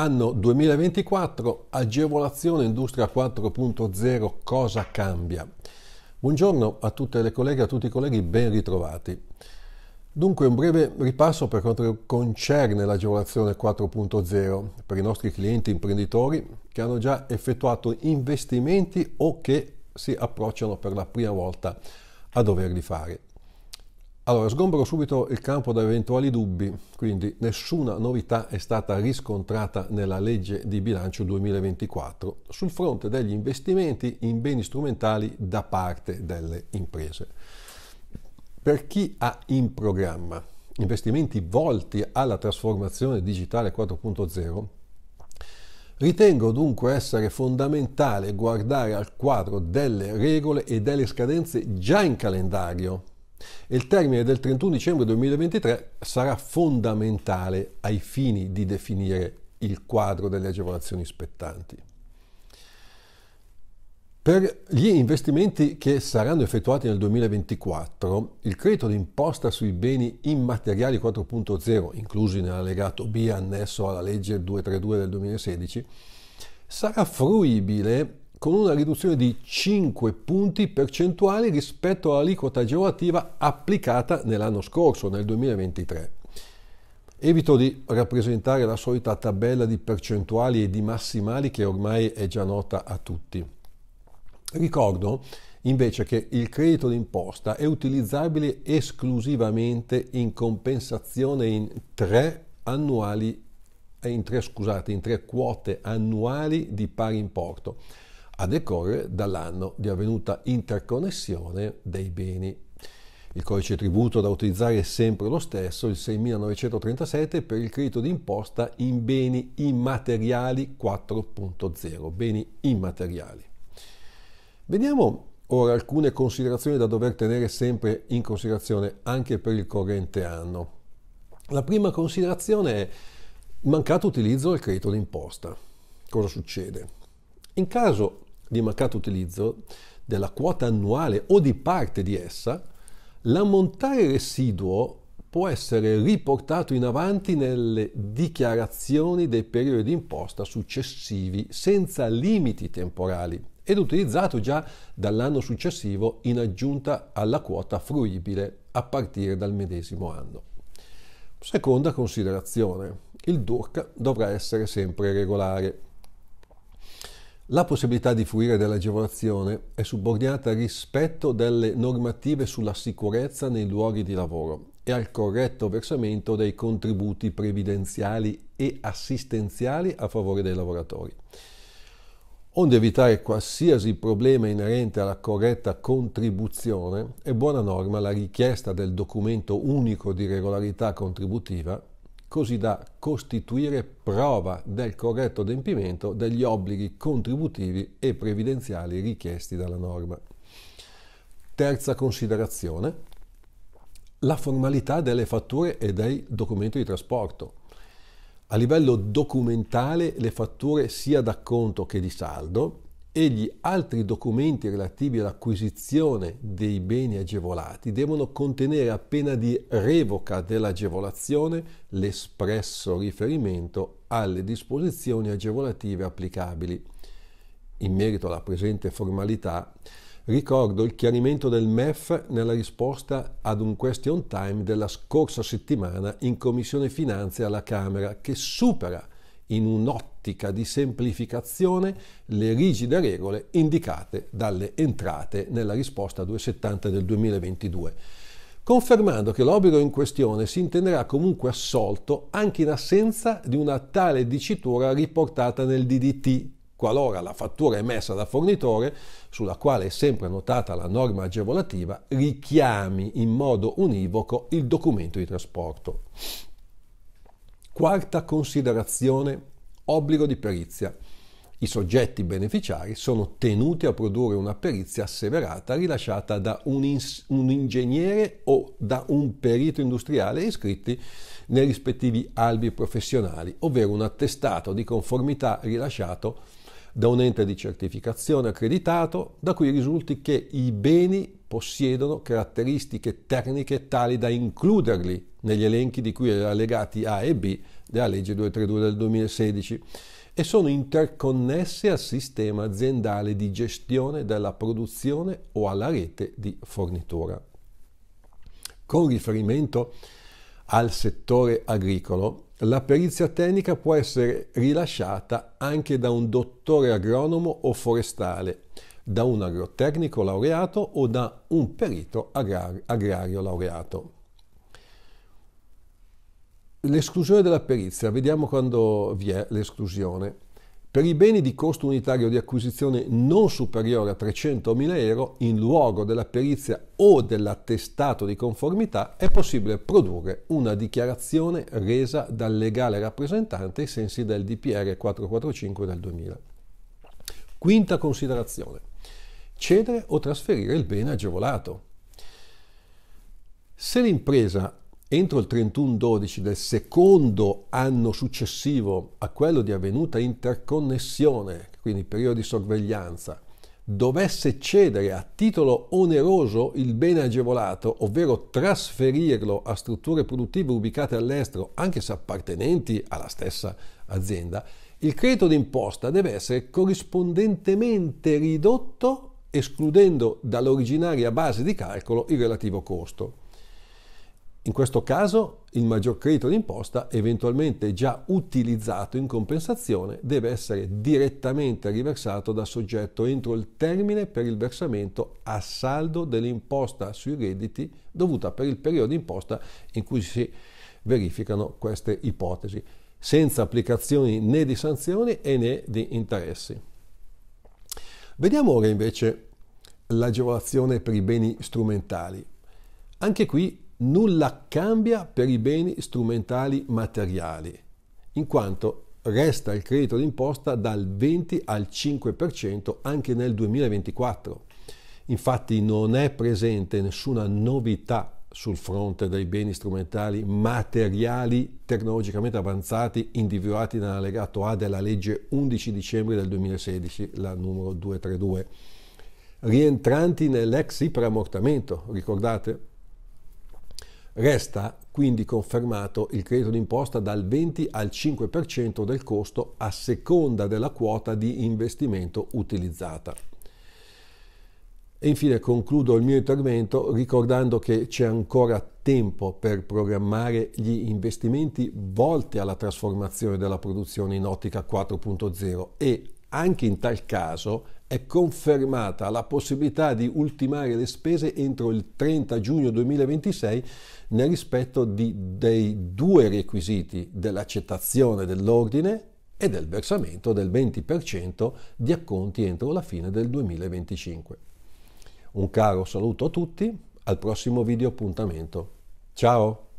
Anno 2024, agevolazione industria 4.0, cosa cambia? Buongiorno a tutte le colleghe e a tutti i colleghi, ben ritrovati. Dunque un breve ripasso per quanto concerne l'agevolazione 4.0 per i nostri clienti imprenditori che hanno già effettuato investimenti o che si approcciano per la prima volta a doverli fare. Allora, sgombro subito il campo da eventuali dubbi, quindi nessuna novità è stata riscontrata nella legge di bilancio 2024 sul fronte degli investimenti in beni strumentali da parte delle imprese. Per chi ha in programma investimenti volti alla trasformazione digitale 4.0, Ritengo dunque essere fondamentale guardare al quadro delle regole e delle scadenze già in calendario il termine del 31 dicembre 2023 sarà fondamentale ai fini di definire il quadro delle agevolazioni spettanti. Per gli investimenti che saranno effettuati nel 2024, il credito d'imposta sui beni immateriali 4.0, inclusi nell'allegato B annesso alla legge 232 del 2016, sarà fruibile con una riduzione di 5 punti percentuali rispetto all'aliquota agevolativa applicata nell'anno scorso, nel 2023. Evito di rappresentare la solita tabella di percentuali e di massimali che ormai è già nota a tutti. Ricordo invece che il credito d'imposta è utilizzabile esclusivamente in compensazione in tre, annuali, eh, in tre, scusate, in tre quote annuali di pari importo a decorrere dall'anno di avvenuta interconnessione dei beni. Il codice tributo da utilizzare è sempre lo stesso, il 6937 per il credito d'imposta in beni immateriali 4.0, beni immateriali. Vediamo ora alcune considerazioni da dover tenere sempre in considerazione anche per il corrente anno. La prima considerazione è mancato utilizzo del credito d'imposta. Cosa succede? In caso di mancato utilizzo della quota annuale o di parte di essa, l'ammontare residuo può essere riportato in avanti nelle dichiarazioni dei periodi di imposta successivi senza limiti temporali ed utilizzato già dall'anno successivo in aggiunta alla quota fruibile a partire dal medesimo anno. Seconda considerazione, il DURC dovrà essere sempre regolare. La possibilità di fruire dell'agevolazione è subordinata al rispetto delle normative sulla sicurezza nei luoghi di lavoro e al corretto versamento dei contributi previdenziali e assistenziali a favore dei lavoratori. Onde evitare qualsiasi problema inerente alla corretta contribuzione, è buona norma la richiesta del documento unico di regolarità contributiva così da costituire prova del corretto adempimento degli obblighi contributivi e previdenziali richiesti dalla norma. Terza considerazione, la formalità delle fatture e dei documenti di trasporto. A livello documentale le fatture sia da conto che di saldo e gli altri documenti relativi all'acquisizione dei beni agevolati devono contenere appena di revoca dell'agevolazione l'espresso riferimento alle disposizioni agevolative applicabili. In merito alla presente formalità, ricordo il chiarimento del MEF nella risposta ad un question time della scorsa settimana in Commissione Finanze alla Camera che supera in un'ottica di semplificazione le rigide regole indicate dalle entrate nella risposta 270 del 2022 confermando che l'obbligo in questione si intenderà comunque assolto anche in assenza di una tale dicitura riportata nel DDT, qualora la fattura emessa dal fornitore, sulla quale è sempre notata la norma agevolativa, richiami in modo univoco il documento di trasporto. Quarta considerazione, obbligo di perizia. I soggetti beneficiari sono tenuti a produrre una perizia asseverata rilasciata da un, ins- un ingegnere o da un perito industriale iscritti nei rispettivi albi professionali, ovvero un attestato di conformità rilasciato da un ente di certificazione accreditato da cui risulti che i beni possiedono caratteristiche tecniche tali da includerli negli elenchi di cui allegati A e B della legge 232 del 2016 e sono interconnesse al sistema aziendale di gestione della produzione o alla rete di fornitura. Con riferimento al settore agricolo, la perizia tecnica può essere rilasciata anche da un dottore agronomo o forestale, da un agrotecnico laureato o da un perito agrario laureato. L'esclusione della perizia, vediamo quando vi è l'esclusione. Per i beni di costo unitario di acquisizione non superiore a 300.000 euro, in luogo della perizia o dell'attestato di conformità, è possibile produrre una dichiarazione resa dal legale rappresentante ai sensi del DPR 445 del 2000. Quinta considerazione. Cedere o trasferire il bene agevolato. Se l'impresa entro il 31-12 del secondo anno successivo a quello di avvenuta interconnessione, quindi periodo di sorveglianza, dovesse cedere a titolo oneroso il bene agevolato, ovvero trasferirlo a strutture produttive ubicate all'estero, anche se appartenenti alla stessa azienda, il credito d'imposta deve essere corrispondentemente ridotto escludendo dall'originaria base di calcolo il relativo costo. In questo caso il maggior credito d'imposta, eventualmente già utilizzato in compensazione, deve essere direttamente riversato dal soggetto entro il termine per il versamento a saldo dell'imposta sui redditi dovuta per il periodo d'imposta in cui si verificano queste ipotesi, senza applicazioni né di sanzioni né di interessi. Vediamo ora invece l'agevolazione per i beni strumentali. Anche qui nulla cambia per i beni strumentali materiali, in quanto resta il credito d'imposta dal 20 al 5% anche nel 2024. Infatti non è presente nessuna novità sul fronte dei beni strumentali materiali tecnologicamente avanzati individuati nell'allegato A della legge 11 dicembre del 2016, la numero 232, rientranti nell'ex iperammortamento, ricordate? Resta quindi confermato il credito d'imposta dal 20 al 5% del costo a seconda della quota di investimento utilizzata. E infine concludo il mio intervento ricordando che c'è ancora tempo per programmare gli investimenti volti alla trasformazione della produzione in ottica 4.0 e anche in tal caso è confermata la possibilità di ultimare le spese entro il 30 giugno 2026 nel rispetto di, dei due requisiti dell'accettazione dell'ordine e del versamento del 20% di acconti entro la fine del 2025. Un caro saluto a tutti, al prossimo video appuntamento. Ciao!